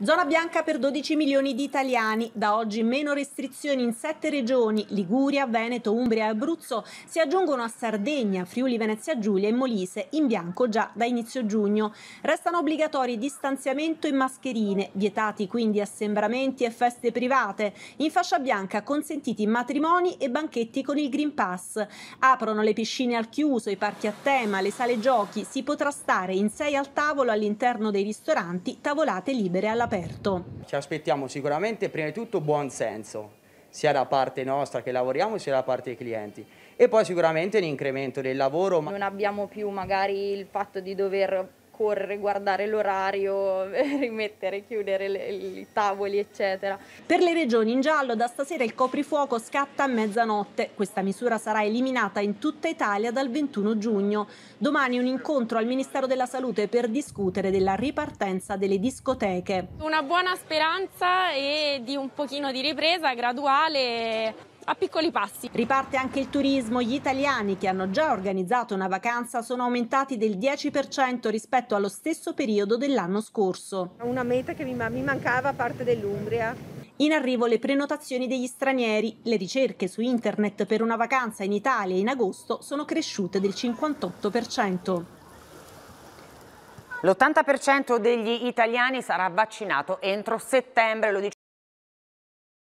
Zona bianca per 12 milioni di italiani, da oggi meno restrizioni in sette regioni, Liguria, Veneto, Umbria e Abruzzo, si aggiungono a Sardegna, Friuli, Venezia Giulia e Molise, in bianco già da inizio giugno. Restano obbligatori distanziamento e mascherine, vietati quindi assembramenti e feste private, in fascia bianca consentiti matrimoni e banchetti con il Green Pass. Aprono le piscine al chiuso, i parchi a tema, le sale giochi, si potrà stare in sei al tavolo all'interno dei ristoranti, tavolate libere alla all'aperto. Ci aspettiamo sicuramente prima di tutto buon senso, sia da parte nostra che lavoriamo sia da parte dei clienti e poi sicuramente un incremento del lavoro. Non abbiamo più magari il fatto di dover correre, guardare l'orario, rimettere, chiudere le, i tavoli, eccetera. Per le regioni in giallo da stasera il coprifuoco scatta a mezzanotte. Questa misura sarà eliminata in tutta Italia dal 21 giugno. Domani un incontro al Ministero della Salute per discutere della ripartenza delle discoteche. Una buona speranza e di un pochino di ripresa graduale a piccoli passi. Riparte anche il turismo. Gli italiani che hanno già organizzato una vacanza sono aumentati del 10% rispetto allo stesso periodo dell'anno scorso. Una meta che mi, mi mancava a parte dell'Umbria. In arrivo le prenotazioni degli stranieri. Le ricerche su internet per una vacanza in Italia in agosto sono cresciute del 58%. L'80% degli italiani sarà vaccinato entro settembre, lo dice